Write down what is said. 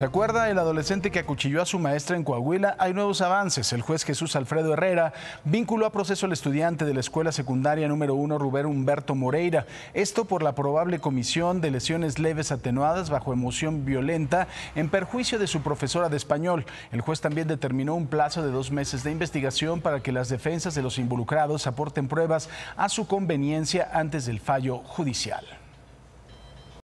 ¿Se acuerda el adolescente que acuchilló a su maestra en Coahuila? Hay nuevos avances. El juez Jesús Alfredo Herrera vinculó a proceso al estudiante de la escuela secundaria número uno, Rubén Humberto Moreira. Esto por la probable comisión de lesiones leves atenuadas bajo emoción violenta en perjuicio de su profesora de español. El juez también determinó un plazo de dos meses de investigación para que las defensas de los involucrados aporten pruebas a su conveniencia antes del fallo judicial.